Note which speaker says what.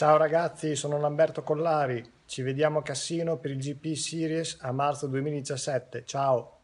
Speaker 1: Ciao ragazzi, sono Lamberto Collari. Ci vediamo a Cassino per il GP Series a marzo 2017. Ciao!